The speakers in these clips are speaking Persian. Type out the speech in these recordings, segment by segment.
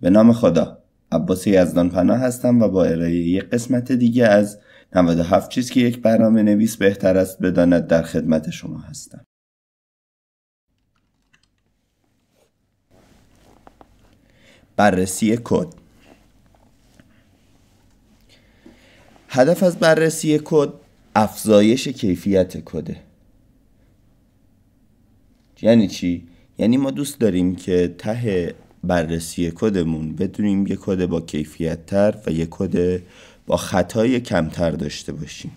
به نام خدا عباس یزدان پناه هستم و با ارائه یک قسمت دیگه از 97 چیز که یک برنامه نویس بهتر است بداند در خدمت شما هستم بررسی کد هدف از بررسی کد افزایش کیفیت کده یعنی چی یعنی ما دوست داریم که ته بررسی کدمون بتونیم یه کد با کیفیت تر و یه کد با خطای کمتر داشته باشیم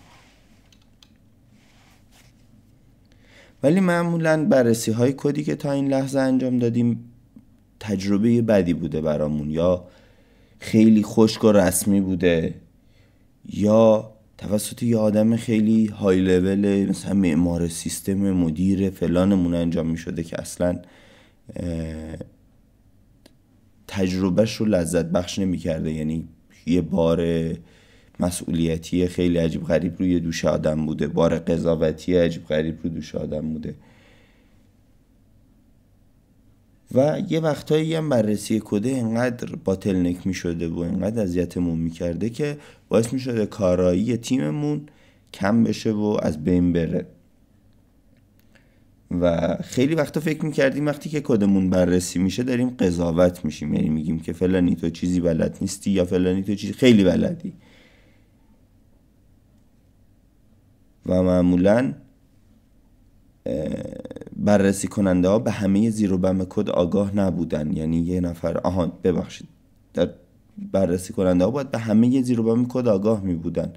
ولی معمولا بررسی های کدی که تا این لحظه انجام دادیم تجربه بدی بوده برامون یا خیلی خشک و رسمی بوده یا توسط یه آدم خیلی های لول مثلا معمار سیستم مدیر فلانمون انجام می شده که اصلا تجربهش رو لذت بخش نمیکرده یعنی یه بار مسئولیتی خیلی عجیب غریب روی دوش آدم بوده بار قضاوتی عجیب غریب روی دوش آدم بوده و یه وقتایی هم بررسی کده اینقدر باتلنک می شده و اینقدر اذیتمون می کرده که باعث می شده کارایی تیممون کم بشه و از بین بره و خیلی وقتا فکر میکردیم وقتی که کدمون بررسی میشه داریم قضاوت میشیم یعنی میگیم که فلانی تو چیزی بلد نیستی یا فلانی تو چیزی خیلی بلدی و معمولا بررسی کننده ها به همه زیر و بم کد آگاه نبودن یعنی یه نفر آها ببخشید در بررسی کننده ها باید به همه زیر و بم کد آگاه میبودن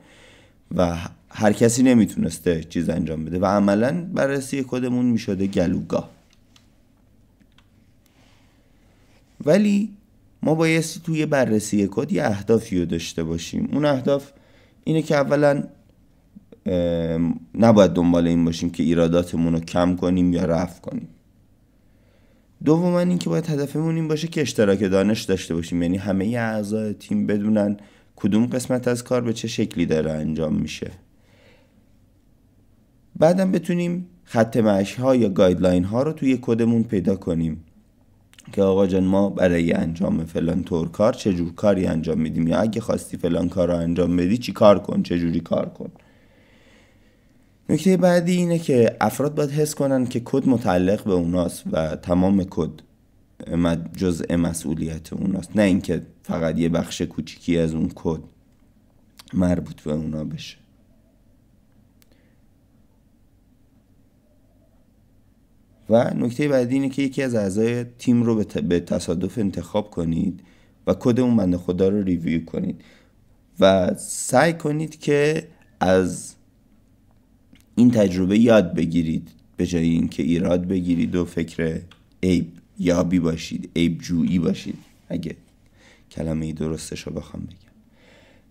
و هر کسی نمیتونسته چیز انجام بده و عملا بررسی کدمون میشده گلوگاه ولی ما بایستی توی بررسی کد یه اهدافی رو داشته باشیم اون اهداف اینه که اولا نباید دنبال این باشیم که ایراداتمون رو کم کنیم یا رفع کنیم دوما این که باید هدفمون این باشه که اشتراک دانش داشته باشیم یعنی همه اعضای تیم بدونن کدوم قسمت از کار به چه شکلی داره انجام میشه بعدم بتونیم خط معش ها یا گایدلاین ها رو توی کدمون پیدا کنیم که آقا جان ما برای انجام فلان طور کار چه جور کاری انجام میدیم یا اگه خواستی فلان کار رو انجام بدی چی کار کن چه جوری کار کن نکته بعدی اینه که افراد باید حس کنن که کد متعلق به اوناست و تمام کد جزء مسئولیت اوناست نه اینکه فقط یه بخش کوچیکی از اون کد مربوط به اونا بشه و نکته بعدی اینه که یکی از اعضای تیم رو به تصادف انتخاب کنید و کد اون بنده خدا رو ریویو کنید و سعی کنید که از این تجربه یاد بگیرید به جای اینکه ایراد بگیرید و فکر عیب یابی باشید عیب جویی باشید اگه کلمه ای درستش رو بخوام بگم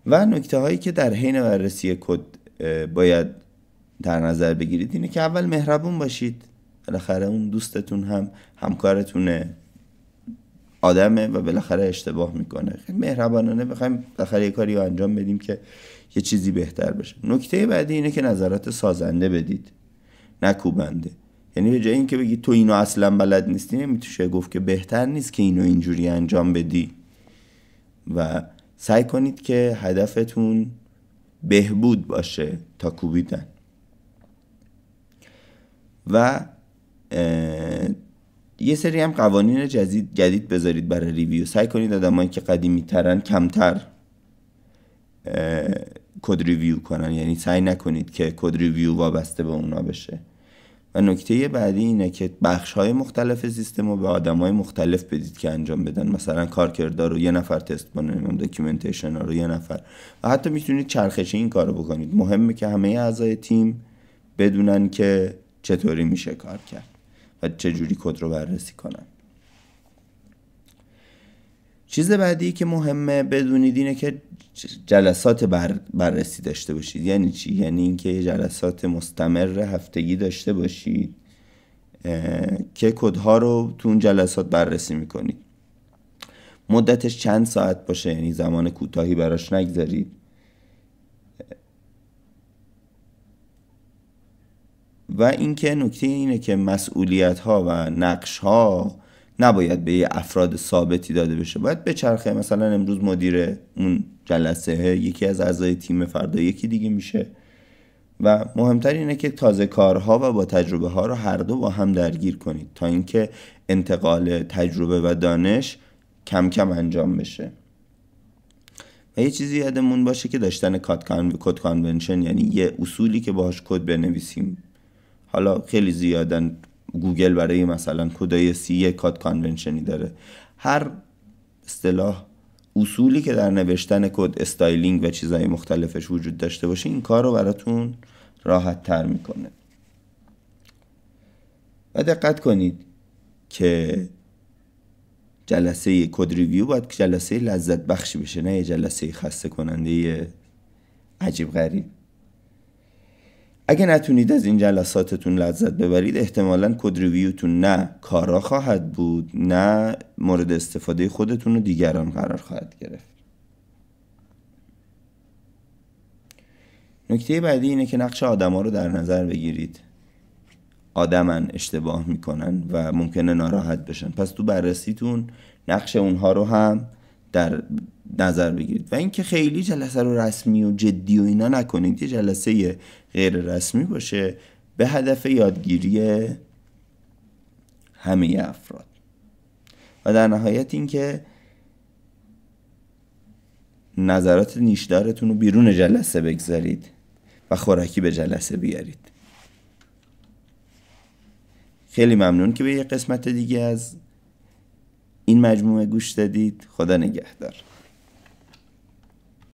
و نکته هایی که در حین بررسی کد باید در نظر بگیرید اینه که اول مهربون باشید بالاخره اون دوستتون هم همکارتونه آدمه و بالاخره اشتباه میکنه خیلی مهربانانه بخوایم بالاخره یه کاری رو انجام بدیم که یه چیزی بهتر بشه نکته بعدی اینه که نظرات سازنده بدید نکوبنده یعنی به جای اینکه بگی تو اینو اصلا بلد نیستی نمیتوشه گفت که بهتر نیست که اینو اینجوری انجام بدی و سعی کنید که هدفتون بهبود باشه تا کوبیدن و یه سری هم قوانین جدید جدید بذارید برای ریویو سعی کنید آدمایی که قدیمی ترن کمتر کد ریویو کنن یعنی سعی نکنید که کد ریویو وابسته به اونا بشه و نکته بعدی اینه که بخش های مختلف سیستم رو به آدم های مختلف بدید که انجام بدن مثلا کارکردار رو یه نفر تست کنه نمیدونم داکیومنتیشن رو یه نفر و حتی میتونید چرخشی این کارو بکنید مهمه که همه اعضای تیم بدونن که چطوری میشه کار کرد و چجوری کد رو بررسی کنن چیز بعدی که مهمه بدونید اینه که جلسات بر بررسی داشته باشید یعنی چی یعنی اینکه جلسات مستمر هفتگی داشته باشید که کدها رو تو اون جلسات بررسی میکنید مدتش چند ساعت باشه یعنی زمان کوتاهی براش نگذارید و اینکه نکته اینه که مسئولیت ها و نقش ها نباید به یه افراد ثابتی داده بشه باید به چرخه مثلا امروز مدیر اون جلسه یکی از اعضای تیم فردا یکی دیگه میشه و مهمتر اینه که تازه کارها و با تجربه ها رو هر دو با هم درگیر کنید تا اینکه انتقال تجربه و دانش کم کم انجام بشه و یه چیزی یادمون باشه که داشتن کد کانونشن یعنی یه اصولی که باهاش کد بنویسیم حالا خیلی زیادن گوگل برای مثلا کدای سی یک کاد کانونشنی داره هر اصطلاح اصولی که در نوشتن کد استایلینگ و چیزهای مختلفش وجود داشته باشه این کار رو براتون راحت تر میکنه و دقت کنید که جلسه کد ریویو باید جلسه لذت بخشی بشه نه یه جلسه خسته کننده عجیب غریب اگه نتونید از این جلساتتون لذت ببرید احتمالا کد ریویوتون نه کارا خواهد بود نه مورد استفاده خودتون و دیگران قرار خواهد گرفت نکته بعدی اینه که نقش آدما رو در نظر بگیرید آدمن اشتباه میکنن و ممکنه ناراحت بشن پس تو بررسیتون نقش اونها رو هم در نظر بگیرید و اینکه خیلی جلسه رو رسمی و جدی و اینا نکنید یه جلسه غیر رسمی باشه به هدف یادگیری همه افراد و در نهایت اینکه نظرات نیشدارتون رو بیرون جلسه بگذارید و خوراکی به جلسه بیارید خیلی ممنون که به یه قسمت دیگه از این مجموعه گوش دادید خدا نگهدار